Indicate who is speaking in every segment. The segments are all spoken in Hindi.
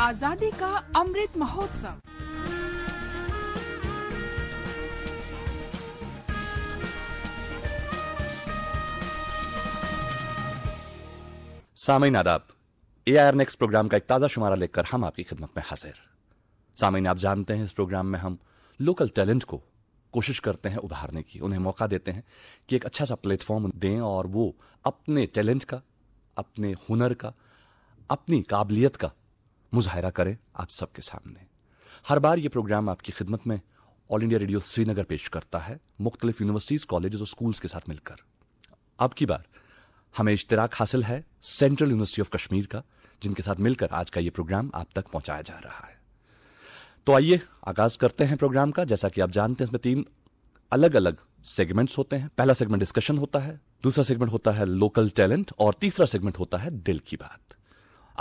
Speaker 1: आजादी का अमृत महोत्सव
Speaker 2: सामीन आदाब A I R next programme का एक ताज़ा शुमारा लेकर हम आपकी खिदमत में हाजिर सामीन आप जानते हैं इस प्रोग्राम में हम लोकल टैलेंट को कोशिश करते हैं उभारने की उन्हें मौका देते हैं कि एक अच्छा सा प्लेटफॉर्म दें और वो अपने टैलेंट का अपने हुनर का अपनी काबिलियत का मुजाहरा करें आप सबके सामने हर बार ये प्रोग्राम आपकी खिदमत में ऑल इंडिया रेडियो श्रीनगर पेश करता है मुख्तलिफ यूनिवर्सिटीज़ कॉलेज और स्कूल्स के साथ मिलकर अब की बार हमें इश्तराक हासिल है सेंट्रल यूनिवर्सिटी ऑफ कश्मीर का जिनके साथ मिलकर आज का ये प्रोग्राम आप तक पहुंचाया जा रहा है तो आइए आगाज करते हैं प्रोग्राम का जैसा कि आप जानते हैं इसमें तीन अलग अलग सेगमेंट्स होते हैं पहला सेगमेंट डिस्कशन होता है दूसरा सेगमेंट होता है लोकल टैलेंट और तीसरा सेगमेंट होता है दिल की बात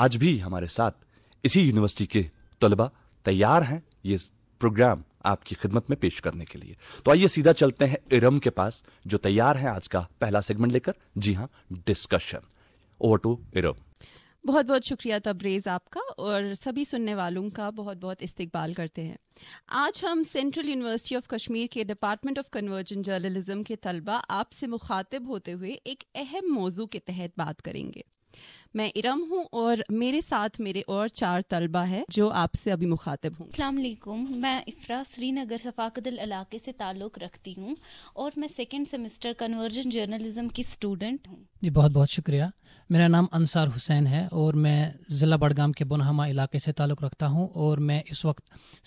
Speaker 2: आज भी हमारे साथ इसी यूनिवर्सिटी के तलबा तैयार हैं ये प्रोग्राम आपकी खिदमत में पेश करने के लिए तो आइए सीधा चलते हैं इरम के पास जो तैयार है आज का पहला सेगमेंट लेकर जी हाँ डिस्कशन ओवर टू इरम
Speaker 3: बहुत बहुत शुक्रिया तब्रेज आपका और सभी सुनने वालों का बहुत बहुत इस्तकबाल करते हैं आज हम सेंट्रल यूनिवर्सिटी ऑफ कश्मीर के डिपार्टमेंट ऑफ कन्वर्जन जर्नलिज्म के तलबा आपसे मुखातिब होते हुए एक अहम मौजू के तहत बात करेंगे मैं इरम हूँ और मेरे साथ मेरे और चार तलबा है जो आपसे अभी मुखातिब हूँ अलकुम मैं इफ्रा
Speaker 4: श्रीनगर सफाकतल इलाके से ताल्लुक़ रखती हूँ और मैं सेकेंड सेमेस्टर कन्वर्जन जर्नलिज्म की स्टूडेंट हूँ
Speaker 5: जी बहुत बहुत शुक्रिया मेरा नाम अंसार हुसैन है और मैं ज़िला बडगाम के बुनहमा इलाके से ताल्लुक़ रखता हूँ और मैं इस वक्त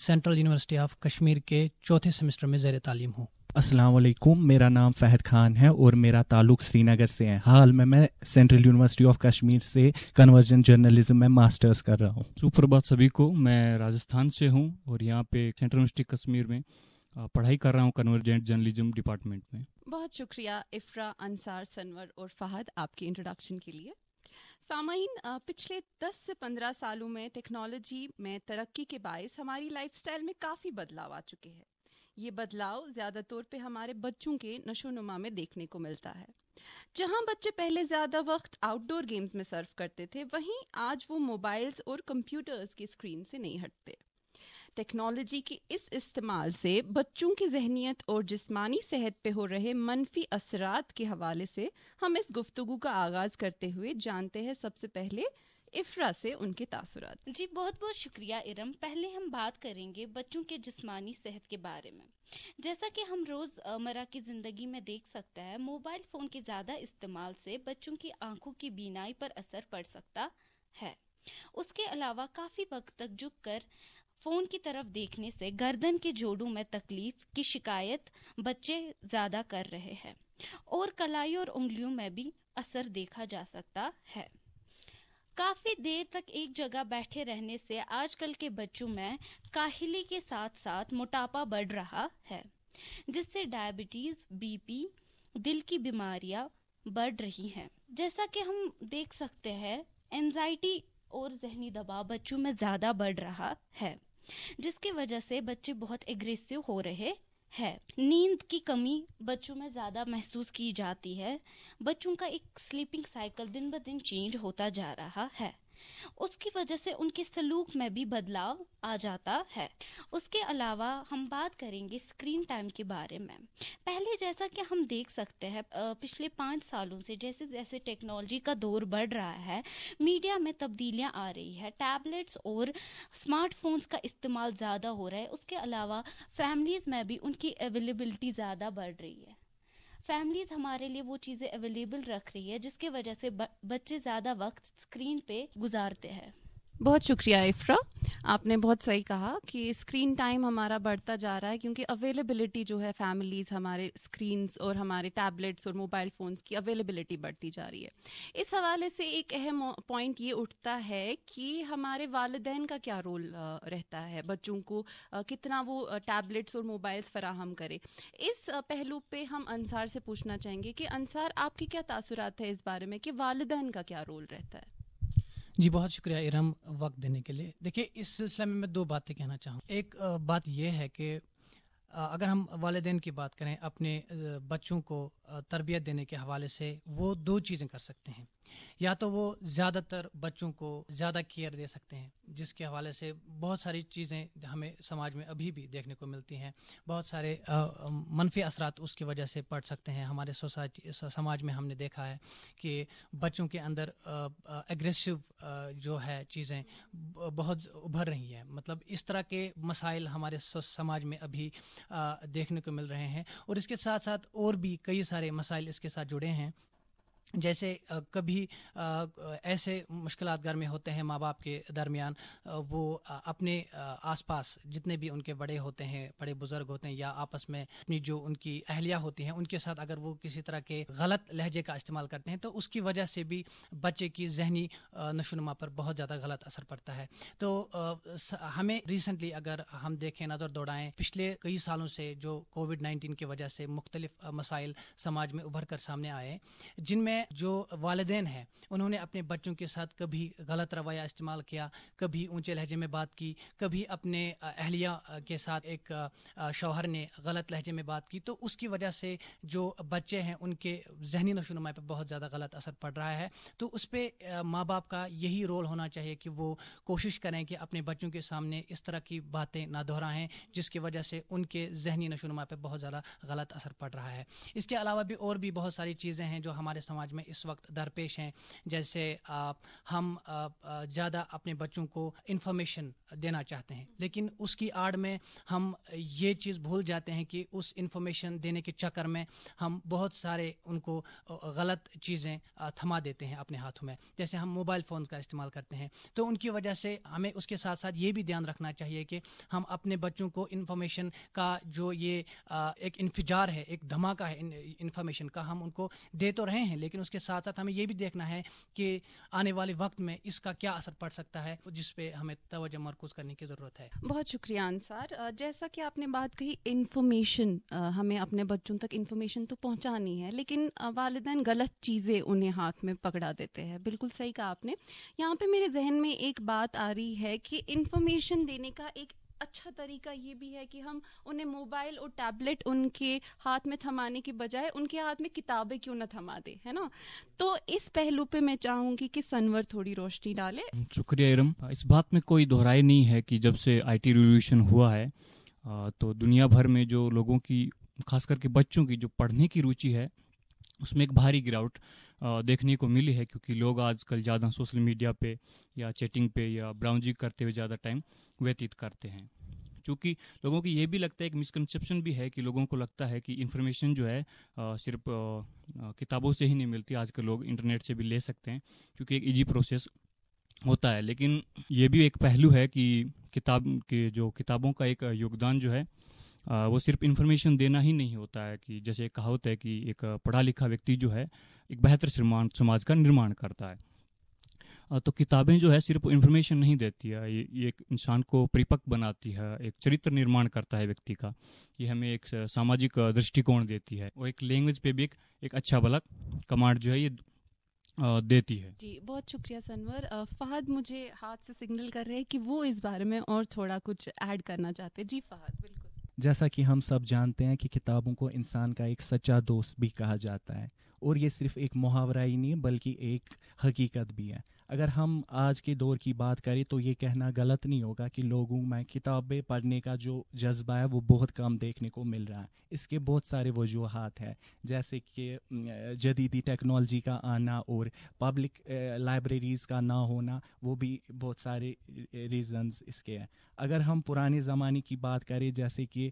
Speaker 5: सेंट्रल यूनिवर्सिटी ऑफ कश्मीर के चौथे सेमेस्टर में ज़ैर तालीम हूँ
Speaker 6: अस्सलाम वालेकुम मेरा नाम फ़हद खान है और मेरा ताल्लुक श्रीनगर से है हाल में मैं सेंट्रल यूनिवर्सिटी ऑफ कश्मीर से कन्वर्जन जर्नलिज्म में मास्टर्स कर रहा हूँ
Speaker 7: सुप्रभात सभी को मैं राजस्थान से हूँ और यहाँ पे सेंट्रल यूनिवर्सिटी कश्मीर में पढ़ाई कर रहा हूँ कन्वर्जेंट जर्नलिज्म डिपार्टमेंट में
Speaker 3: बहुत शुक्रिया इफ्रा अंसार सनवर और फ़हद आपके इंट्रोडक्शन के लिए सामाइन पिछले 10 से 15 सालों में टेक्नोलॉजी में तरक्की के बायस हमारी लाइफस्टाइल में काफ़ी बदलाव आ चुके हैं ये बदलाव ज़्यादा तौर पे हमारे बच्चों के नशो नुमा में देखने को मिलता है जहां बच्चे पहले ज़्यादा वक्त आउटडोर गेम्स में सर्व करते थे वहीं आज वो मोबाइल्स और कंप्यूटर्स की स्क्रीन से नहीं हटते टेक्नोलॉजी के इस इस्तेमाल से बच्चों की जहनीत और जिस्मानी सेहत पे हो रहे मनफी असरात के हवाले से हम इस गुफ्तगु का आगाज़ करते हुए जानते हैं सबसे पहले इफ्रा से उनके तासुरात
Speaker 4: जी बहुत बहुत शुक्रिया इरम पहले हम बात करेंगे बच्चों के जिस्मानी सेहत के बारे में जैसा कि हम रोज़मर्रा की ज़िंदगी में देख सकते हैं मोबाइल फ़ोन के ज़्यादा इस्तेमाल से बच्चों की आंखों की बीनाई पर असर पड़ सकता है उसके अलावा काफ़ी वक्त तक झुक कर फ़ोन की तरफ देखने से गर्दन के जोड़ों में तकलीफ की शिकायत बच्चे ज़्यादा कर रहे हैं और कलाई और उंगलियों में भी असर देखा जा सकता है काफी देर तक एक जगह बैठे रहने से आजकल के बच्चों में काहिली के साथ साथ मोटापा बढ़ रहा है जिससे डायबिटीज बीपी दिल की बीमारियां बढ़ रही हैं जैसा कि हम देख सकते हैं एनजाइटी और जहनी दबाव बच्चों में ज़्यादा बढ़ रहा है जिसकी वजह से बच्चे बहुत एग्रेसिव हो रहे है नींद की कमी बच्चों में ज़्यादा महसूस की जाती है बच्चों का एक स्लीपिंग साइकिल दिन ब दिन चेंज होता जा रहा है उसकी वजह से उनके सलूक में भी बदलाव आ जाता है उसके अलावा हम बात करेंगे स्क्रीन टाइम के बारे में पहले जैसा कि हम देख सकते हैं पिछले पाँच सालों से जैसे जैसे टेक्नोलॉजी का दौर बढ़ रहा है मीडिया में तब्दीलियाँ आ रही है टैबलेट्स और स्मार्टफोन्स का इस्तेमाल ज़्यादा हो रहा है उसके अलावा फैमिलीज़ में भी उनकी अवेलेबिलिटी ज़्यादा बढ़ रही है फैमिलीज हमारे लिए वो चीजें अवेलेबल रख रही है जिसके वजह से बच्चे ज्यादा वक्त स्क्रीन पे गुजारते
Speaker 3: हैं बहुत शुक्रिया इफ्रा आपने बहुत सही कहा कि स्क्रीन टाइम हमारा बढ़ता जा रहा है क्योंकि अवेलेबिलिटी जो है फैमिलीज़ हमारे स्क्रीन्स और हमारे टैबलेट्स और मोबाइल फ़ोन्स की अवेलेबिलिटी बढ़ती जा रही है इस हवाले से एक अहम पॉइंट ये उठता है कि हमारे वालदेन का क्या रोल रहता है बच्चों को कितना वो टैबलेट्स और मोबाइल्स फराहम करे इस पहलू पर हम अनसार से पूछना चाहेंगे कि अनसार आपकी क्या तासुरात है इस बारे में कि वालदेन का क्या रोल रहता है
Speaker 5: जी बहुत शुक्रिया इरम वक्त देने के लिए देखिए इस सिलसिले में मैं दो बातें कहना चाहूँ एक बात यह है कि अगर हम वालदेन की बात करें अपने बच्चों को तरबियत देने के हवाले से वो दो चीज़ें कर सकते हैं या तो वो ज़्यादातर बच्चों को ज़्यादा केयर दे सकते हैं जिसके हवाले से बहुत सारी चीज़ें हमें समाज में अभी भी देखने को मिलती हैं बहुत सारे मनफी असरात उसकी वजह से पड़ सकते हैं हमारे सोसाइटी समाज में हमने देखा है कि बच्चों के अंदर एग्रेसिव जो है चीज़ें बहुत उभर रही हैं मतलब इस तरह के मसाइल हमारे समाज में अभी देखने को मिल रहे हैं और इसके साथ साथ और भी कई सारे मसाइल इसके साथ जुड़े हैं जैसे कभी ऐसे मुश्किल दर में होते हैं माँ बाप के दरमियान वो अपने आसपास जितने भी उनके बड़े होते हैं बड़े बुजुर्ग होते हैं या आपस में अपनी जो उनकी अहलिया होती हैं उनके साथ अगर वो किसी तरह के गलत लहजे का इस्तेमाल करते हैं तो उसकी वजह से भी बच्चे की जहनी नशोनुमा पर बहुत ज़्यादा गलत असर पड़ता है तो हमें रिसेंटली अगर हम देखें नज़र दौड़ाएँ पिछले कई सालों से जो कोविड नाइन्टीन की वजह से मुख्तलिफ मसाइल समाज में उभर कर सामने आए जिनमें में जो वालदेन हैं उन्होंने अपने बच्चों के साथ कभी गलत रवैया इस्तेमाल किया कभी ऊंचे लहजे में बात की कभी अपने अहलिया के साथ एक शौहर ने गलत लहजे में बात की तो उसकी वजह से जो बच्चे हैं उनके जहनी नशोनुमा पर बहुत ज़्यादा गलत असर पड़ रहा है तो उस पर माँ बाप का यही रोल होना चाहिए कि वो कोशिश करें कि अपने बच्चों के सामने इस तरह की बातें ना दोहराएं जिसकी वजह से उनके जहनी नशोनुमा पर बहुत ज़्यादा गलत असर पड़ रहा है इसके अलावा भी और भी बहुत सारी चीज़ें हैं जो हमारे समाज समाज में इस वक्त दरपेश हैं जैसे हम ज़्यादा अपने बच्चों को इन्फॉर्मेशन देना चाहते हैं लेकिन उसकी आड़ में हम ये चीज़ भूल जाते हैं कि उस इन्फॉर्मेशन देने के चक्कर में हम बहुत सारे उनको गलत चीज़ें थमा देते हैं अपने हाथों में जैसे हम मोबाइल फ़ोन का इस्तेमाल करते हैं तो उनकी वजह से हमें उसके साथ साथ ये भी ध्यान रखना चाहिए कि हम अपने बच्चों को इन्फॉर्मेशन का जो ये एक इन्फिजार है एक धमाका है इन्फॉर्मेशन का हम उनको दे तो रहे हैं लेकिन लेकिन उसके साथ साथ हमें ये भी देखना है कि आने वाले वक्त में इसका क्या असर पड़ सकता है जिस पे हमें तोजह मरकूज करने की ज़रूरत है
Speaker 3: बहुत शुक्रिया अंसार जैसा कि आपने बात कही इन्फॉर्मेशन हमें अपने बच्चों तक इन्फॉर्मेशन तो पहुंचानी है लेकिन वालदेन गलत चीज़ें उन्हें हाथ में पकड़ा देते हैं बिल्कुल सही कहा आपने यहाँ पे मेरे जहन में एक बात आ रही है कि इन्फॉर्मेशन देने का एक अच्छा तरीका ये भी है कि हम उन्हें मोबाइल और टैबलेट उनके हाथ में थमाने के बजाय उनके हाथ में किताबें क्यों ना थमा दे है ना तो इस पहलू पे मैं चाहूंगी कि सनवर थोड़ी रोशनी डाले
Speaker 7: शुक्रिया इरम इस बात में कोई दोहराई नहीं है कि जब से आईटी रिवोल्यूशन हुआ है तो दुनिया भर में जो लोगों की खास करके बच्चों की जो पढ़ने की रुचि है उसमें एक भारी गिरावट देखने को मिली है क्योंकि लोग आजकल ज़्यादा सोशल मीडिया पे या चैटिंग पे या ब्राउजिंग करते हुए ज़्यादा टाइम व्यतीत करते हैं चूँकि लोगों की ये भी लगता है एक मिसकनसेप्शन भी है कि लोगों को लगता है कि इन्फॉर्मेशन जो है आ, सिर्फ आ, आ, किताबों से ही नहीं मिलती आजकल लोग इंटरनेट से भी ले सकते हैं क्योंकि एक ईजी प्रोसेस होता है लेकिन ये भी एक पहलू है कि किताब के जो किताबों का एक योगदान जो है वो सिर्फ इन्फॉर्मेशन देना ही नहीं होता है कि जैसे कहावत है कि एक पढ़ा लिखा व्यक्ति जो है एक बेहतर समाज का निर्माण करता है तो किताबें जो है सिर्फ इन्फॉर्मेशन नहीं देती है ये, एक इंसान को परिपक्व बनाती है एक चरित्र निर्माण करता है व्यक्ति का ये हमें एक सामाजिक दृष्टिकोण देती है और एक लैंग्वेज पे भी एक, एक अच्छा भला कमांड जो है ये देती है
Speaker 3: जी बहुत शुक्रिया सनवर फहद मुझे हाथ से सिग्नल कर रहे हैं कि वो इस बारे में और थोड़ा कुछ ऐड करना चाहते हैं जी फहद बिल्कुल
Speaker 6: जैसा कि हम सब जानते हैं कि किताबों को इंसान का एक सच्चा दोस्त भी कहा जाता है और ये सिर्फ एक मुहावरा ही नहीं बल्कि एक हकीकत भी है अगर हम आज के दौर की बात करें तो ये कहना गलत नहीं होगा कि लोगों में किताबें पढ़ने का जो जज्बा है वो बहुत कम देखने को मिल रहा है इसके बहुत सारे वजूहत हैं जैसे कि जदीदी टेक्नोलॉजी का आना और पब्लिक लाइब्रेरीज़ का ना होना वो भी बहुत सारे रीज़न्स इसके हैं अगर हम पुराने ज़माने की बात करें जैसे कि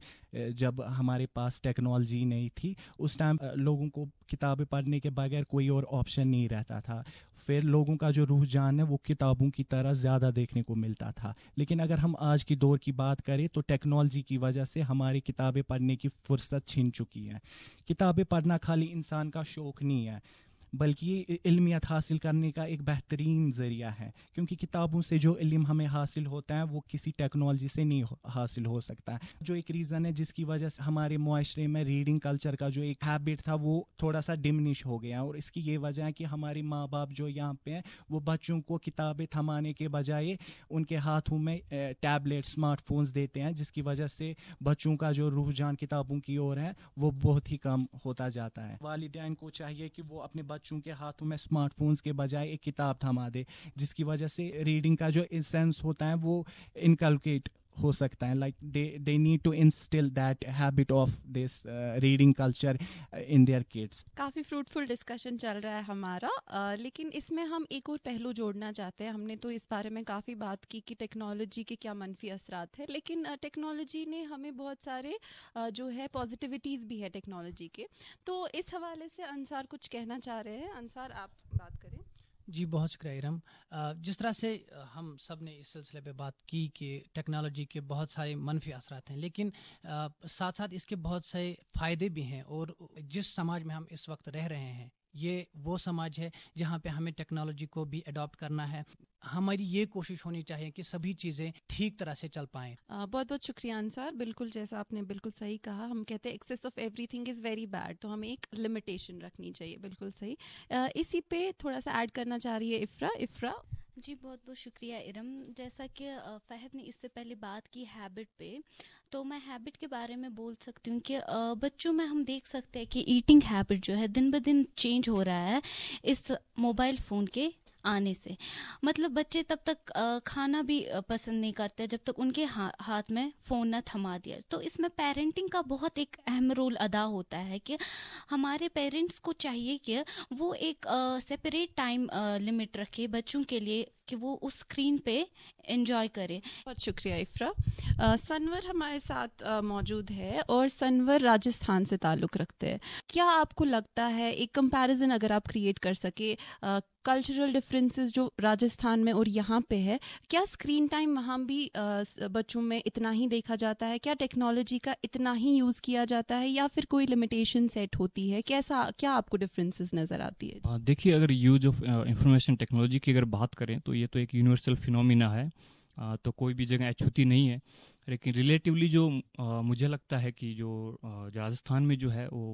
Speaker 6: जब हमारे पास टेक्नोलॉजी नहीं थी उस टाइम लोगों को किताबें पढ़ने के बगैर कोई और ऑप्शन नहीं रहता था फिर लोगों का जो रुझान है वो किताबों की तरह ज़्यादा देखने को मिलता था लेकिन अगर हम आज की दौर की बात करें तो टेक्नोलॉजी की वजह से हमारी किताबें पढ़ने की फुर्सत छिन चुकी है किताबें पढ़ना खाली इंसान का शौक नहीं है बल्कि ये इल्मियत हासिल करने का एक बेहतरीन ज़रिया है क्योंकि किताबों से जो इल्म हमें हासिल होता है वो किसी टेक्नोलॉजी से नहीं हासिल हो सकता है जो एक रीज़न है जिसकी वजह से हमारे माशरे में रीडिंग कल्चर का जो एक हैबिट था वो थोड़ा सा डिमनिश हो गया और इसकी ये वजह है कि हमारे माँ बाप जो यहाँ पे हैं वो बच्चों को किताबें थमाने के बजाय उनके हाथों में टैबलेट स्मार्टफोन्स देते हैं जिसकी वजह से बच्चों का जो रुझान किताबों की ओर है वो बहुत ही कम होता जाता है वालदान को चाहिए कि वो अपने बाद चूंकि हाथों में स्मार्टफोन्स के बजाय एक किताब थमा दे जिसकी वजह से रीडिंग का जो सेंस होता है वो इनकलकेट हो सकता है like they they need to instil that habit of this reading culture in their kids
Speaker 3: काफ़ी फ्रूटफुल डिस्कशन चल रहा है हमारा uh, लेकिन इसमें हम एक और पहलू जोड़ना चाहते हैं हमने तो इस बारे में काफ़ी बात की कि टेक्नोलॉजी के क्या मनफी असरात है लेकिन टेक्नोलॉजी uh, ने हमें बहुत सारे uh, जो है पॉजिटिविटीज़ भी है टेक्नोलॉजी के तो इस हवाले से अंसार कुछ कहना चाह रहे हैं अंसार आप बात करें
Speaker 5: जी बहुत शुक्रिया इरम जिस तरह से हम सब ने इस सिलसिले पे बात की कि टेक्नोलॉजी के बहुत सारे मनफी असरात हैं लेकिन साथ साथ इसके बहुत से फ़ायदे भी हैं और जिस समाज में हम इस वक्त रह रहे हैं ये वो समाज है जहाँ पे हमें टेक्नोलॉजी को भी अडॉप्ट करना है हमारी ये कोशिश होनी चाहिए कि सभी चीज़ें ठीक तरह से चल पाए
Speaker 3: बहुत बहुत शुक्रिया अंसार बिल्कुल जैसा आपने बिल्कुल सही कहा हम कहते हैं excess of everything is very bad तो हमें एक लिमिटेशन रखनी चाहिए बिल्कुल सही आ, इसी पे थोड़ा सा ऐड करना चाह रही है इफ्रा इफ्रा
Speaker 4: जी बहुत बहुत शुक्रिया इरम जैसा कि फ़हद ने इससे पहले बात की हैबिट पे तो मैं हैबिट के बारे में बोल सकती हूँ कि बच्चों में हम देख सकते हैं कि ईटिंग हैबिट जो है दिन ब दिन चेंज हो रहा है इस मोबाइल फ़ोन के आने से मतलब बच्चे तब तक खाना भी पसंद नहीं करते जब तक उनके हा, हाथ में फ़ोन ना थमा दिया तो इसमें पेरेंटिंग का बहुत एक अहम रोल अदा होता है कि हमारे पेरेंट्स को चाहिए कि वो एक सेपरेट टाइम लिमिट रखे बच्चों के लिए कि वो उस स्क्रीन
Speaker 3: पे एंजॉय करें बहुत शुक्रिया इफ्रा सनवर हमारे साथ मौजूद है और सनवर राजस्थान से ताल्लुक़ रखते हैं क्या आपको लगता है एक कंपैरिजन अगर आप क्रिएट कर सके कल्चरल डिफरेंसेस जो राजस्थान में और यहाँ पे है क्या स्क्रीन टाइम वहाँ भी बच्चों में इतना ही देखा जाता है क्या टेक्नोलॉजी का इतना ही यूज़ किया जाता है या फिर कोई लिमिटेशन सेट होती है कैसा क्या आपको डिफरेंसेस नज़र आती
Speaker 7: है देखिए अगर यूज ऑफ इंफॉर्मेशन टेक्नोलॉजी की अगर बात करें तो ये तो एक यूनिवर्सल फिनोमिना है आ, तो कोई भी जगह अछूती नहीं है लेकिन रिलेटिवली जो आ, मुझे लगता है कि जो राजस्थान में जो है वो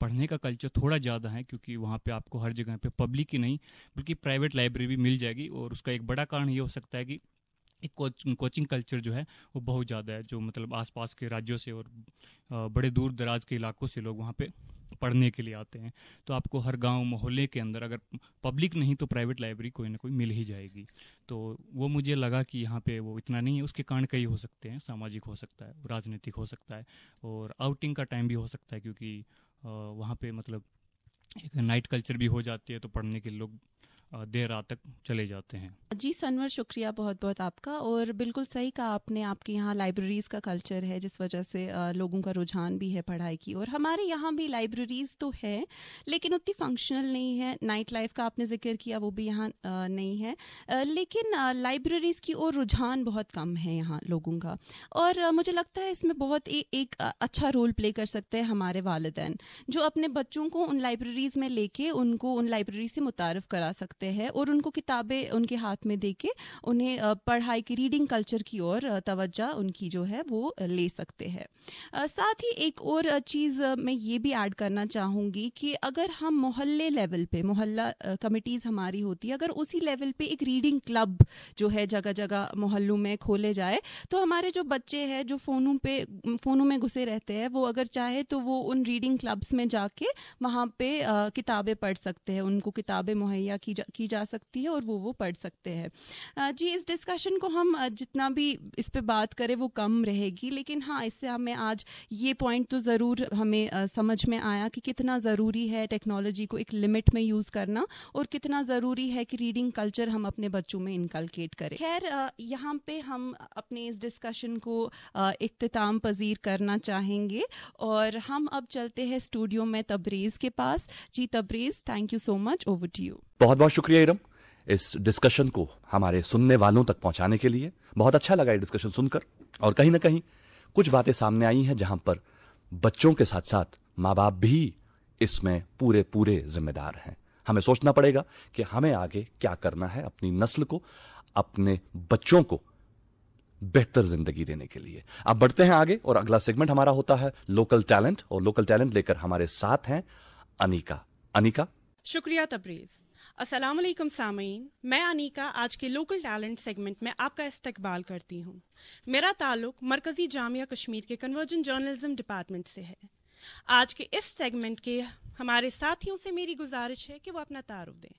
Speaker 7: पढ़ने का कल्चर थोड़ा ज़्यादा है क्योंकि वहाँ पे आपको हर जगह पे पब्लिक ही नहीं बल्कि प्राइवेट लाइब्रेरी भी मिल जाएगी और उसका एक बड़ा कारण ये हो सकता है कि एक कोच, कोचिंग कल्चर जो है वो बहुत ज़्यादा है जो मतलब आसपास के राज्यों से और बड़े दूर दराज के इलाकों से लोग वहाँ पे पढ़ने के लिए आते हैं तो आपको हर गांव मोहल्ले के अंदर अगर पब्लिक नहीं तो प्राइवेट लाइब्रेरी कोई ना कोई मिल ही जाएगी तो वो मुझे लगा कि यहाँ पे वो इतना नहीं है उसके कारण कई हो सकते हैं सामाजिक हो सकता है राजनीतिक हो सकता है और आउटिंग का टाइम भी हो सकता है क्योंकि वहाँ पर मतलब एक नाइट कल्चर भी हो जाती है तो पढ़ने के लोग देर रात तक चले जाते हैं
Speaker 3: जी सनवर शुक्रिया बहुत बहुत आपका और बिल्कुल सही कहा आपने आपके यहाँ लाइब्रेरीज़ का कल्चर है जिस वजह से लोगों का रुझान भी है पढ़ाई की और हमारे यहाँ भी लाइब्रेरीज़ तो है लेकिन उतनी फंक्शनल नहीं है नाइट लाइफ का आपने जिक्र किया वो भी यहाँ नहीं है लेकिन लाइब्रेरीज़ की ओर रुझान बहुत कम है यहाँ लोगों का और मुझे लगता है इसमें बहुत ए, एक अच्छा रोल प्ले कर सकते हैं हमारे वालदेन जो अपने बच्चों को उन लाइब्रेरीज़ में लेके उनको उन लाइब्रेरी से मुतारफ़ करा सकते सकते हैं और उनको किताबें उनके हाथ में दे के उन्हें पढ़ाई की रीडिंग कल्चर की ओर तवज्जा उनकी जो है वो ले सकते हैं साथ ही एक और चीज़ मैं ये भी ऐड करना चाहूँगी कि अगर हम मोहल्ले लेवल पे मोहल्ला कमिटीज़ हमारी होती है अगर उसी लेवल पे एक रीडिंग क्लब जो है जगह जगह मोहल्लों में खोले जाए तो हमारे जो बच्चे हैं जो फ़ोनों पे फ़ोनों में घुसे रहते हैं वो अगर चाहे तो वो उन रीडिंग क्लब्स में जाके वहाँ पे किताबें पढ़ सकते हैं उनको किताबें मुहैया की जा, की जा सकती है और वो वो पढ़ सकते हैं जी इस डिस्कशन को हम जितना भी इस पर बात करें वो कम रहेगी लेकिन हाँ इससे हमें आज ये पॉइंट तो ज़रूर हमें समझ में आया कि कितना ज़रूरी है टेक्नोलॉजी को एक लिमिट में यूज़ करना और कितना ज़रूरी है कि रीडिंग कल्चर हम अपने बच्चों में इनकलकेट करें खैर यहाँ पे हम अपने इस डिस्कशन को इख्ताम पजीर करना चाहेंगे और हम अब चलते हैं स्टूडियो में तबरेज़ के पास ji Tabrez thank you so much over to you
Speaker 2: बहुत बहुत शुक्रिया इरम इस डिस्कशन को हमारे सुनने वालों तक पहुंचाने के लिए बहुत अच्छा लगा ये डिस्कशन सुनकर और कहीं ना कहीं कुछ बातें सामने आई हैं जहां पर बच्चों के साथ साथ माँ बाप भी इसमें पूरे पूरे जिम्मेदार हैं हमें सोचना पड़ेगा कि हमें आगे क्या करना है अपनी नस्ल को अपने बच्चों को बेहतर जिंदगी देने के लिए अब बढ़ते हैं आगे और अगला सेगमेंट हमारा होता है लोकल टैलेंट और लोकल टैलेंट लेकर हमारे साथ हैं अनिका अनिका
Speaker 8: शुक्रिया तब्रेज असलम सामीन मैं अनिका आज के लोकल टैलेंट सेगमेंट में आपका इस्तकबाल करती हूँ मेरा ताल्लुक मरकज़ी जामिया कश्मीर के कन्वर्जन जर्नलिज्म डिपार्टमेंट से है आज के इस सेगमेंट के हमारे साथियों से मेरी गुजारिश है कि वो अपना तारुफ दें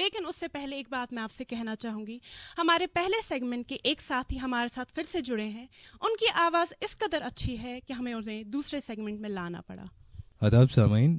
Speaker 8: लेकिन उससे पहले एक बात मैं आपसे कहना चाहूँगी हमारे पहले सेगमेंट के एक साथी हमारे साथ फिर से जुड़े हैं उनकी आवाज़ इस कदर अच्छी है कि हमें उन्हें दूसरे सेगमेंट में लाना पड़ा
Speaker 9: आदाब सामीन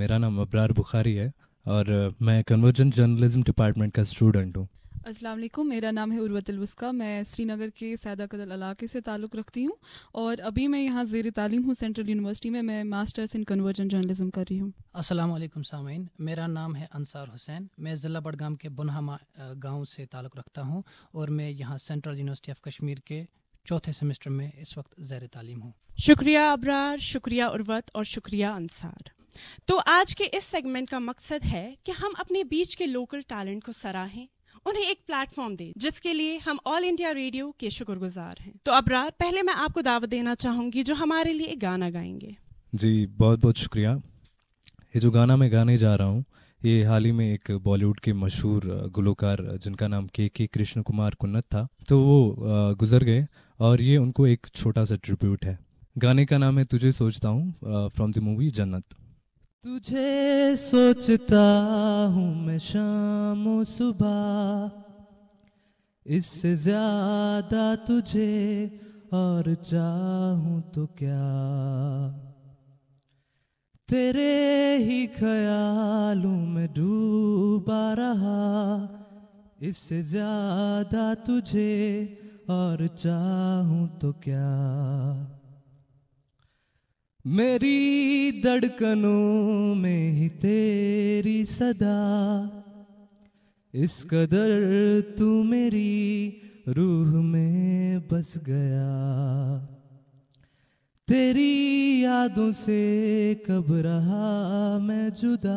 Speaker 9: मेरा नाम अबरार बुखारी है और मैं कन्वर्जन जर्नलिज्म डिपार्टमेंट का स्टूडेंट हूँ
Speaker 1: असलम मेरा नाम है उर्वत मैं श्रीनगर के सैदा कदल इलाके से ताल्लुक़ रखती हूँ और अभी मैं यहाँ जेर तालीम हूँ सेंट्रल यूनिवर्सिटी में मैं मास्टर्स इन कन्वर्जन जर्नलिज्म कर रही हूँ
Speaker 5: असलम सामीन मेरा नाम है अंसार हुसैन मैं ज़िला बडगाम के बुनहमा गाँव से ताल्लुक़ रखता हूँ और मैं यहाँ सेंट्रल यूनिवर्सिटी ऑफ कश्मीर के चौथे सेमेस्टर में इस वक्त जैर तालीम हूँ
Speaker 8: शुक्रिया अबरार शुक्रिया उर्वत और शुक्रिया अंसार तो आज के इस सेगमेंट का मकसद है कि हम अपने बीच के लोकल टैलेंट को सराहें उन्हें एक प्लेटफॉर्म दे जिसके लिए हम ऑल इंडिया रेडियो के शुक्रगुजार हैं तो अबरार पहले मैं आपको दावत देना चाहूंगी जो हमारे लिए गाना गाएंगे
Speaker 9: जी बहुत बहुत शुक्रिया ये जो गाना मैं गाने जा रहा हूँ ये हाल ही में एक बॉलीवुड के मशहूर गुलकार जिनका नाम के के कृष्ण कुमार कुन्नत था तो वो गुजर गए और ये उनको एक छोटा सा ट्रिब्यूट है गाने का नाम है तुझे सोचता हूँ फ्रॉम द मूवी जन्नत तुझे सोचता हूँ मैं शाम सुबह इससे ज्यादा तुझे और चाहूँ तो क्या तेरे ही ख्यालों में डूबा रहा इससे ज्यादा तुझे और चाहूँ तो क्या मेरी धड़कनों में ही तेरी सदा इस कदर तू मेरी रूह में बस गया तेरी यादों से कब रहा मैं जुदा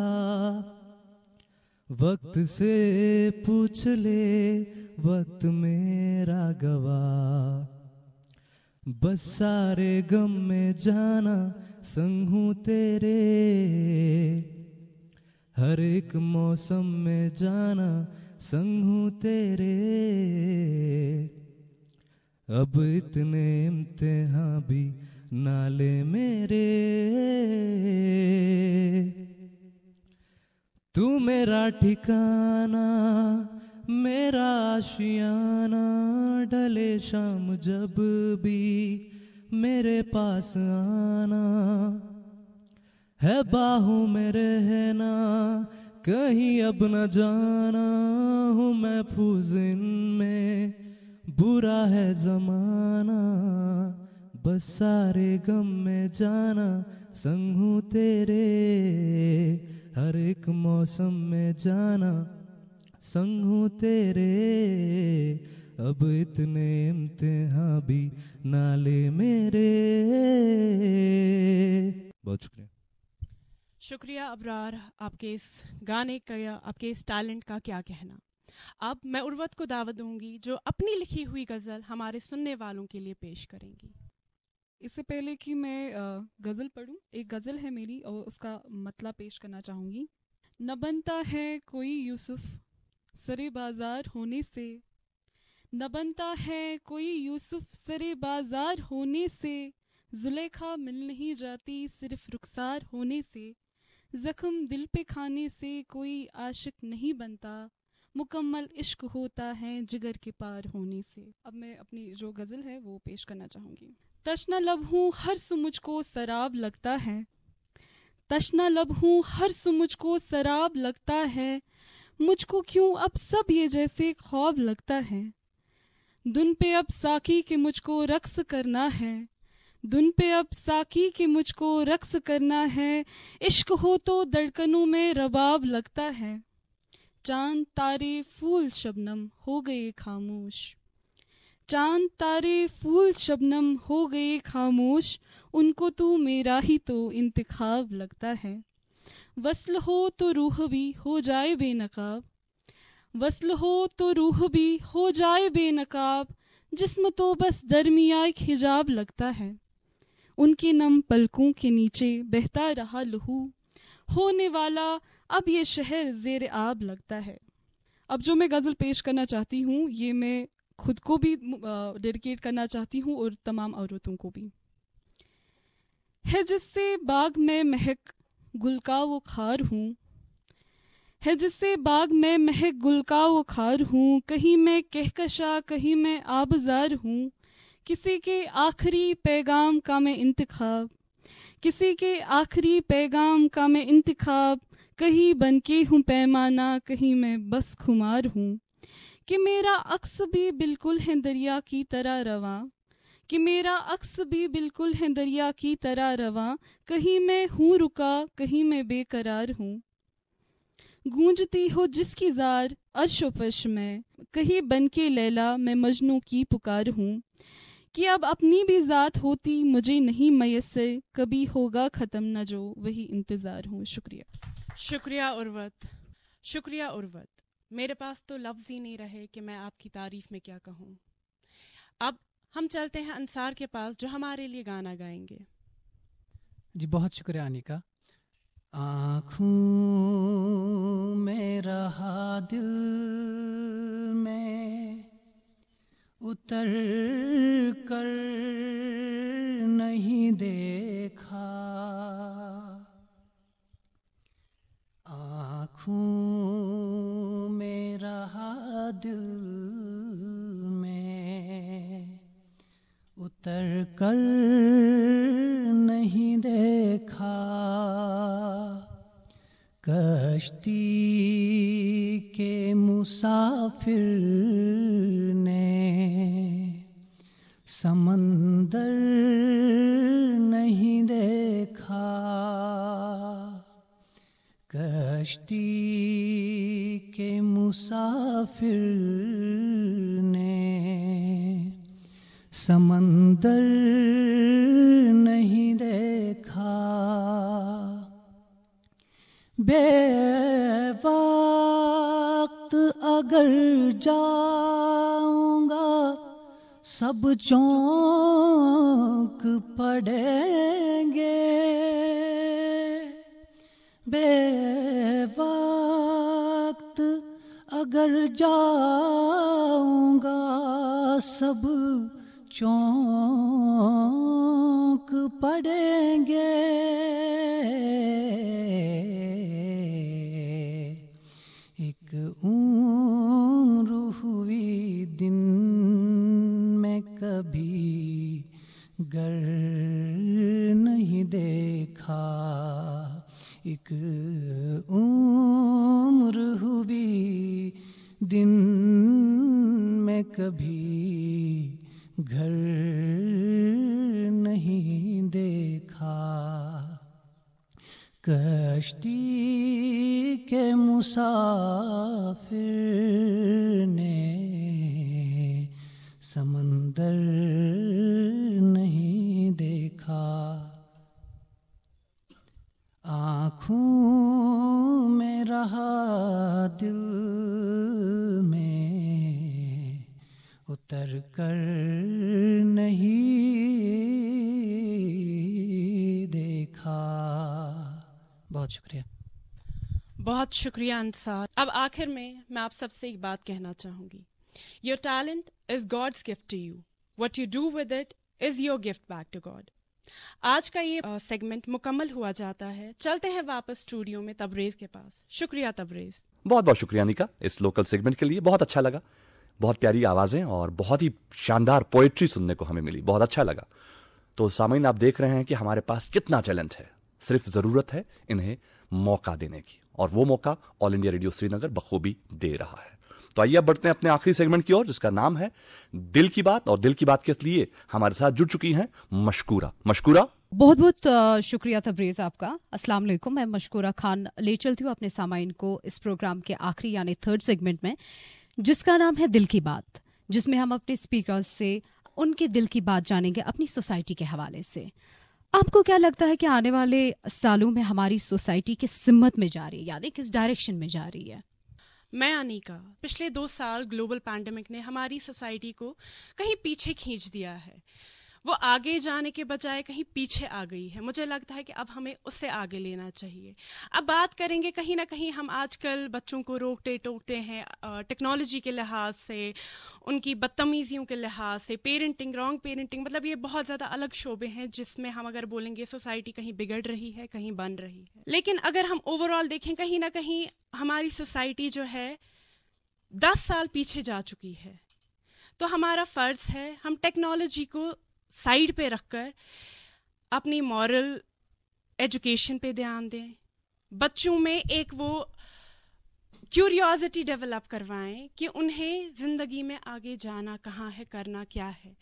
Speaker 9: वक्त से पूछ ले वक्त मेरा गवा बस सारे गम में जाना संग हूँ तेरे हर एक मौसम में जाना संग हूँ तेरे अब इतने इम्तिहा भी नाले मेरे तू मेरा ठिकाना मेरा आशियाना डले शाम जब भी मेरे पास आना है बाहू में रहना कहीं अब न जाना हूँ मैं फूजिन में बुरा है जमाना बस सारे गम में जाना संग हूँ तेरे हर एक मौसम में जाना संग हूँ तेरे अब इतने इम्तिहा भी नाले मेरे बहुत शुक्रिया
Speaker 8: शुक्रिया अबरार आपके इस गाने का या आपके इस टैलेंट का क्या कहना अब मैं उर्वत को दावत दूंगी जो अपनी
Speaker 1: लिखी हुई गज़ल हमारे सुनने वालों के लिए पेश करेंगी इससे पहले कि मैं गज़ल पढ़ूं एक गज़ल है मेरी और उसका मतलब पेश करना चाहूंगी न बनता है कोई यूसुफ़ सरे बाजार होने से न बनता है कोई यूसुफ सरे बाजार होने से जुलेखा मिल नहीं जाती सिर्फ रुखसार होने से जख्म दिल पे खाने से कोई आशिक नहीं बनता मुकम्मल इश्क होता है जिगर के पार होने से अब मैं अपनी जो गज़ल है वो पेश करना चाहूँगी तशना लब हूँ हर सुमुझ को शराब लगता है तशना लब हूँ हर सुमुझ को शराब लगता है मुझको क्यों अब सब ये जैसे ख्वाब लगता है दुन पे अब साकी के मुझको रक्स करना है दुन पे अब साकी के मुझको रक्स करना है इश्क हो तो धड़कनों में रबाब लगता है चांद तारे फूल शबनम हो गए खामोश चांद तारे फूल शबनम हो गए खामोश उनको तू तो मेरा ही तो इंतखाब लगता है वसल हो तो रूह भी हो जाए बेनकाब वसल हो तो रूह भी हो जाए बेनकाब जिस्म तो बस दरमिया एक हिजाब लगता है उनके नम पलकों के नीचे बहता रहा लहू होने वाला अब ये शहर जेर आब लगता है अब जो मैं गज़ल पेश करना चाहती हूँ ये मैं खुद को भी डेडिकेट करना चाहती हूँ और तमाम औरतों को भी है जिससे बाग में महक गुल का वो खार हूँ है जिससे बाग में महक गुल का वो खार हूँ कहीं मैं कहकशा कहीं मैं आबजार हूँ किसी के आखिरी पैगाम का मैं इंतखाब किसी के आखिरी पैगाम का मैं इंतखाब कहीं बन के हूँ पैमाना कहीं मैं बस खुमार हूँ कि मेरा अक्स भी बिल्कुल है दरिया की तरह रवा कि मेरा अक्स भी बिल्कुल है दरिया की तरह रवा कहीं मैं हूँ रुका कहीं मैं बेकरार हूँ गूंजती हो जिसकी जार अर्शोफश में कहीं बन के लैला मैं मजनू की पुकार हूँ कि अब अपनी भी ज़ात होती मुझे नहीं मयसर कभी होगा ख़त्म न जो वही इंतज़ार हूँ शुक्रिया
Speaker 8: शुक्रिया उर्वत शुक्रिया उर्वत मेरे पास तो लफ्ज़ ही नहीं रहे कि मैं आपकी तारीफ़ में क्या कहूँ अब हम चलते हैं अंसार के पास जो हमारे लिए गाना गाएंगे
Speaker 5: जी बहुत शुक्रिया अनिका आँखों में रहा दिल में उतर कर कर नहीं देखा कश्ती के मुसाफिर ने समंदर नहीं देखा कश्ती के मुसाफिर ने समंदर अंतर नहीं देखा बेवक्त अगर जाऊंगा सब चौंक पड़ेंगे बेवक्त अगर जाऊंगा सब चौंक पड़ेंगे एक उम्र हुई दिन में कभी गर नहीं देखा एक उम्र हुई दिन में कभी घर नहीं देखा कश्ती के मुसाफिर
Speaker 8: बहुत शुक्रिया अंसार अब आखिर में मैं आप सबसे एक बात कहना चाहूंगी your talent is God's gift to you what you do with it is your gift back to God आज का ये सेगमेंट मुकम्मल हुआ जाता है चलते हैं वापस स्टूडियो में तबरेज के पास शुक्रिया तबरेज
Speaker 2: बहुत बहुत शुक्रिया निका इस लोकल सेगमेंट के लिए बहुत अच्छा लगा बहुत प्यारी आवाज़ें और बहुत ही शानदार पोएट्री सुनने को हमें मिली बहुत अच्छा लगा तो सामीन आप देख रहे हैं कि हमारे पास कितना टैलेंट है सिर्फ ज़रूरत है इन्हें मौका देने की और वो मौका ऑल इंडिया रेडियो श्रीनगर बखूबी दे रहा है तो आइए बढ़ते हैं अपने आखिरी सेगमेंट की ओर जिसका नाम है दिल की बात और दिल की बात के लिए हमारे साथ जुड़ चुकी हैं मशकूरा मशकूरा बहुत
Speaker 4: बहुत शुक्रिया तब्रेज आपका अस्सलाम वालेकुम मैं मशकूरा खान ले चलती हूँ अपने सामाइन को इस प्रोग्राम के आखिरी यानी थर्ड सेगमेंट में जिसका नाम है दिल की बात जिसमें हम अपने स्पीकर से उनके दिल की बात जानेंगे अपनी सोसाइटी के हवाले से आपको क्या लगता है कि आने वाले सालों में हमारी सोसाइटी किस सिमत में जा रही है यानी किस डायरेक्शन में जा
Speaker 8: रही है मैं अनिका पिछले दो साल ग्लोबल पैंडमिक ने हमारी सोसाइटी को कहीं पीछे खींच दिया है वो आगे जाने के बजाय कहीं पीछे आ गई है मुझे लगता है कि अब हमें उससे आगे लेना चाहिए अब बात करेंगे कहीं ना कहीं हम आजकल बच्चों को रोकते टोकते हैं टेक्नोलॉजी के लिहाज से उनकी बदतमीजियों के लिहाज से पेरेंटिंग रॉन्ग पेरेंटिंग मतलब ये बहुत ज़्यादा अलग शोबे हैं जिसमें हम अगर बोलेंगे सोसाइटी कहीं बिगड़ रही है कहीं बन रही है लेकिन अगर हम ओवरऑल देखें कहीं ना कहीं हमारी सोसाइटी जो है दस साल पीछे जा चुकी है तो हमारा फ़र्ज़ है हम टेक्नोलॉजी को साइड पे रखकर अपनी मॉरल एजुकेशन पे ध्यान दें बच्चों में एक वो क्यूरियोसिटी डेवलप करवाएं कि उन्हें ज़िंदगी में आगे जाना कहाँ है करना क्या है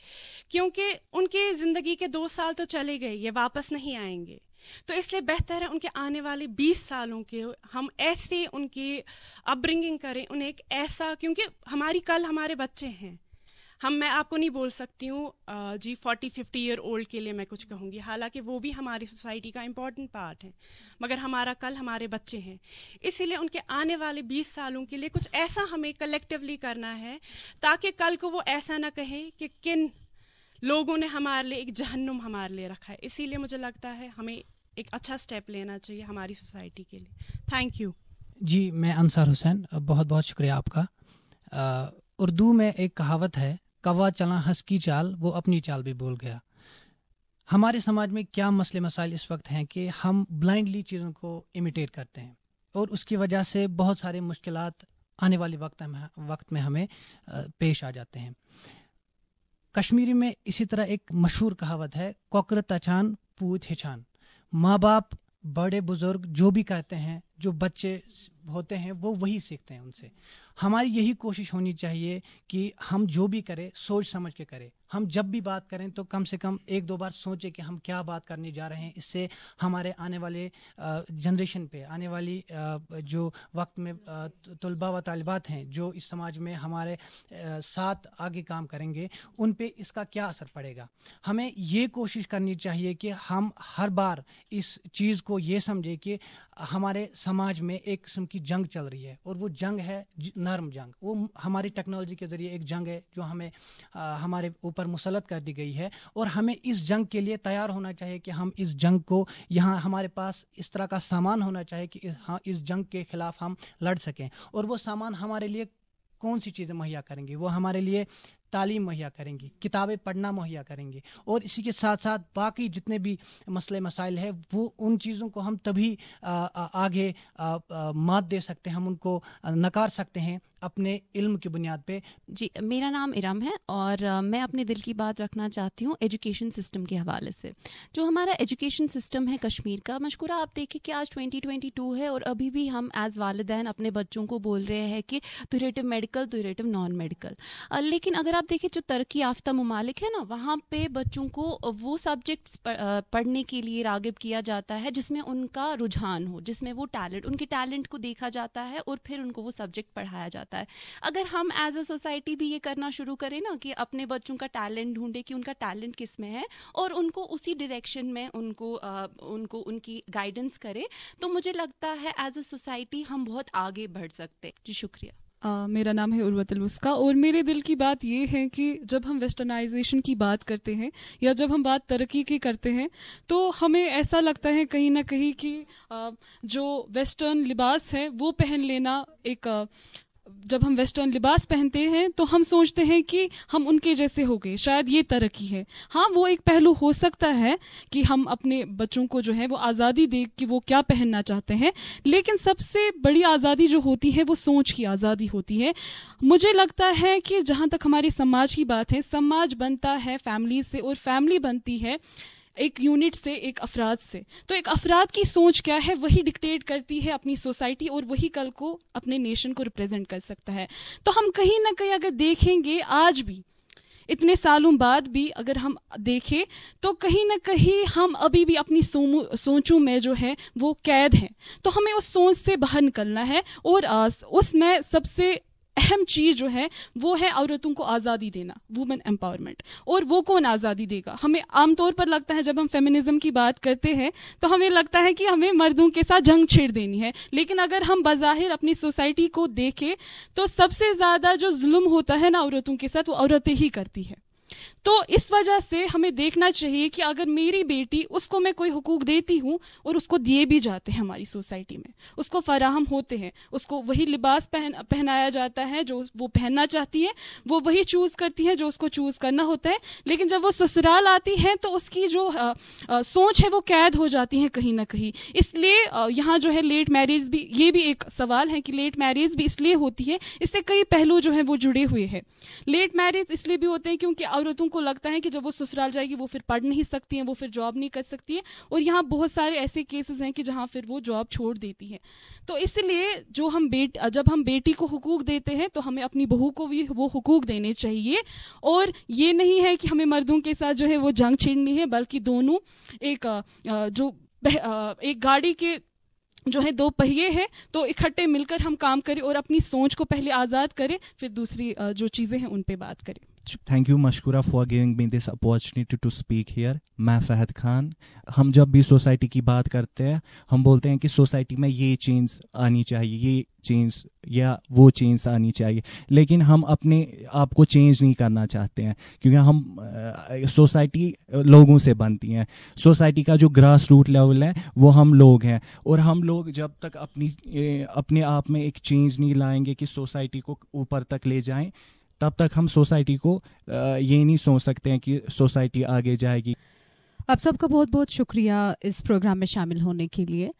Speaker 8: क्योंकि उनके ज़िंदगी के दो साल तो चले गए ये वापस नहीं आएंगे तो इसलिए बेहतर है उनके आने वाले 20 सालों के हम ऐसे उनकी अपब्रिंगिंग करें उन्हें एक ऐसा क्योंकि हमारी कल हमारे बच्चे हैं हम मैं आपको नहीं बोल सकती हूँ जी फोर्टी फिफ्टी ईयर ओल्ड के लिए मैं कुछ कहूँगी हालांकि वो भी हमारी सोसाइटी का इम्पॉर्टेंट पार्ट है मगर हमारा कल हमारे बच्चे हैं इसीलिए उनके आने वाले बीस सालों के लिए कुछ ऐसा हमें कलेक्टिवली करना है ताकि कल को वो ऐसा ना कहें कि किन लोगों ने हमारे लिए एक जहन्नुम हमारे लिए रखा है इसीलिए मुझे लगता है हमें एक अच्छा स्टेप लेना चाहिए हमारी सोसाइटी के लिए थैंक यू
Speaker 5: जी मैं अंसार हुसैन बहुत बहुत शुक्रिया आपका उर्दू में एक कहावत है कवा चला हंस की चाल वो अपनी चाल भी बोल गया हमारे समाज में क्या मसले मसाइल इस वक्त हैं कि हम ब्लाइंडली चीज़ों को इमिटेट करते हैं और उसकी वजह से बहुत सारे मुश्किल आने वाले वक्त में वक्त में हमें पेश आ जाते हैं कश्मीरी में इसी तरह एक मशहूर कहावत है कोकर तछान पूछ हिछान माँ बाप बड़े बुजुर्ग जो भी कहते हैं जो बच्चे होते हैं वो वही सीखते हैं उनसे हमारी यही कोशिश होनी चाहिए कि हम जो भी करें सोच समझ के करें हम जब भी बात करें तो कम से कम एक दो बार सोचें कि हम क्या बात करने जा रहे हैं इससे हमारे आने वाले जनरेशन पे आने वाली जो वक्त में तलबा व तलबात हैं जो इस समाज में हमारे साथ आगे काम करेंगे उन पे इसका क्या असर पड़ेगा हमें ये कोशिश करनी चाहिए कि हम हर बार इस चीज़ को ये समझें कि हमारे समाज में एक किस्म की जंग चल रही है और वो जंग है नर्म जंग वो हमारी टेक्नोलॉजी के ज़रिए एक जंग है जो हमें आ, हमारे ऊपर पर मुसलत कर दी गई है और हमें इस जंग के लिए तैयार होना चाहिए कि हम इस जंग को यहाँ हमारे पास इस तरह का सामान होना चाहिए कि इस हाँ इस जंग के ख़िलाफ़ हम लड़ सकें और वो सामान हमारे लिए कौन सी चीज़ें मुहैया करेंगी वो हमारे लिए तालीम मुहैया करेंगी किताबें पढ़ना मुहैया करेंगी और इसी के साथ साथ बाकी जितने भी मसले मसाइल है वो उन चीज़ों को हम तभी आ, आ, आगे मात दे सकते हैं हम उनको नकार सकते हैं
Speaker 3: अपने इल्म की बुनियाद पे जी मेरा नाम इरम है और आ, मैं अपने दिल की बात रखना चाहती हूँ एजुकेशन सिस्टम के हवाले से जो हमारा एजुकेशन सिस्टम है कश्मीर का मशकूरा आप देखें कि आज 2022 है और अभी भी हम एज वालदेन अपने बच्चों को बोल रहे हैं कि तुरेटिव मेडिकल तुरेटिव नॉन मेडिकल लेकिन अगर आप देखें जो तरक्की याफ्ता ममालिक है ना वहाँ पर बच्चों को वो सब्जेक्ट्स पढ़ने के लिए रागब किया जाता है जिसमें उनका रुझान हो जिसमें वो टैलेंट उनके टैलेंट को देखा जाता है और फिर उनको वो सब्जेक्ट पढ़ाया जाता है जाता है अगर हम एज अ सोसाइटी भी ये करना शुरू करें ना कि अपने बच्चों का टैलेंट ढूंढे कि उनका टैलेंट किस में है और उनको उसी डायरेक्शन में उनको आ, उनको उनकी गाइडेंस करें तो मुझे लगता है एज अ सोसाइटी हम बहुत आगे
Speaker 1: बढ़ सकते जी शुक्रिया आ, मेरा नाम है उर्वतल उसका और मेरे दिल की बात ये है कि जब हम वेस्टर्नाइजेशन की बात करते हैं या जब हम बात तरक्की की करते हैं तो हमें ऐसा लगता है कहीं ना कहीं कि जो वेस्टर्न लिबास है वो पहन लेना एक जब हम वेस्टर्न लिबास पहनते हैं तो हम सोचते हैं कि हम उनके जैसे हो गए शायद ये तरक्की है हाँ वो एक पहलू हो सकता है कि हम अपने बच्चों को जो है वो आज़ादी दे कि वो क्या पहनना चाहते हैं लेकिन सबसे बड़ी आज़ादी जो होती है वो सोच की आज़ादी होती है मुझे लगता है कि जहाँ तक हमारे समाज की बात है समाज बनता है फैमिली से और फैमिली बनती है एक यूनिट से एक अफराद से तो एक अफराद की सोच क्या है वही डिक्टेट करती है अपनी सोसाइटी और वही कल को अपने नेशन को रिप्रेजेंट कर सकता है तो हम कहीं ना कहीं अगर देखेंगे आज भी इतने सालों बाद भी अगर हम देखें तो कहीं ना कहीं हम अभी भी अपनी सोचों में जो है वो कैद हैं तो हमें उस सोच से बाहर निकलना है और उसमें सबसे अहम चीज़ जो है वो है औरतों को आज़ादी देना वुमेन एम्पावरमेंट और वो कौन आज़ादी देगा हमें आमतौर पर लगता है जब हम फेमिनिज्म की बात करते हैं तो हमें लगता है कि हमें मर्दों के साथ जंग छेड़ देनी है लेकिन अगर हम बाहिर अपनी सोसाइटी को देखें तो सबसे ज़्यादा जो जुल्म होता है ना औरतों के साथ वो औरतें ही करती है तो इस वजह से हमें देखना चाहिए कि अगर मेरी बेटी उसको मैं कोई हकूक देती हूँ और उसको दिए भी जाते हैं हमारी सोसाइटी में उसको फराहम होते हैं उसको वही लिबास पहन पहनाया जाता है जो वो पहनना चाहती है वो वही चूज़ करती है जो उसको चूज़ करना होता है लेकिन जब वो ससुराल आती हैं तो उसकी जो आ, आ, सोच है वो कैद हो जाती है कहीं ना कहीं इसलिए यहाँ जो है लेट मैरिज भी ये भी एक सवाल है कि लेट मैरिज भी इसलिए होती है इससे कई पहलू जो है वो जुड़े हुए हैं लेट मैरिज इसलिए भी होते हैं क्योंकि औरतों को को लगता है कि जब वो ससुराल जाएगी वो फिर पढ़ नहीं सकती हैं वो फिर जॉब नहीं कर सकती है और यहाँ बहुत सारे ऐसे केसेस हैं कि जहाँ फिर वो जॉब छोड़ देती है तो इसलिए जो हम बेट जब हम बेटी को हुकूक देते हैं तो हमें अपनी बहू को भी वो हुकूक देने चाहिए और ये नहीं है कि हमें मर्दों के साथ जो है वो जंग छेड़नी है बल्कि दोनों एक जो एक गाड़ी के जो है दो पहिए हैं तो इकट्ठे मिलकर हम काम करें और अपनी सोच को पहले आज़ाद करें फिर दूसरी जो चीज़ें हैं उन पे बात करें
Speaker 6: थैंक यू मशकूरा for giving me this opportunity to speak here मैं फहद खान हम जब भी सोसाइटी की बात करते हैं हम बोलते हैं कि सोसाइटी में ये चेंज आनी चाहिए ये चेंज या वो चेंज आनी चाहिए लेकिन हम अपने आप को चेंज नहीं करना चाहते हैं क्योंकि हम सोसाइटी लोगों से बनती हैं सोसाइटी का जो ग्रास रूट लेवल है वो हम लोग हैं और हम लोग जब तक अपनी अपने आप में एक चेंज नहीं लाएंगे कि सोसाइटी को ऊपर तक ले जाएं तब तक हम सोसाइटी को ये नहीं सोच सकते हैं कि सोसाइटी आगे जाएगी
Speaker 4: आप सबका बहुत बहुत शुक्रिया इस प्रोग्राम में शामिल होने के लिए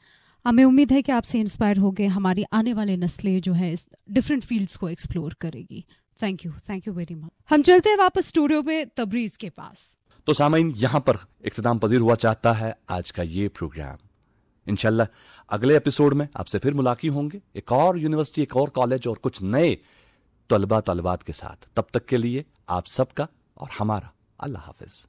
Speaker 4: हमें उम्मीद है कि आपसे इंस्पायर हो गए हमारी आने वाले नस्लें जो है इस डिफरेंट फील्ड्स को एक्सप्लोर करेगी thank you thank you very much
Speaker 1: हम चलते हैं वापस स्टूडियो में तबरीज के पास
Speaker 2: तो सामाइन यहाँ पर इख्ताम पजीर हुआ चाहता है आज का ये प्रोग्राम इनशाला अगले एपिसोड में आपसे फिर मुलाकी होंगे एक और यूनिवर्सिटी एक और कॉलेज और कुछ नए तलबा तलबात के साथ तब तक के लिए आप सबका और हमारा अल्लाह हाफिज़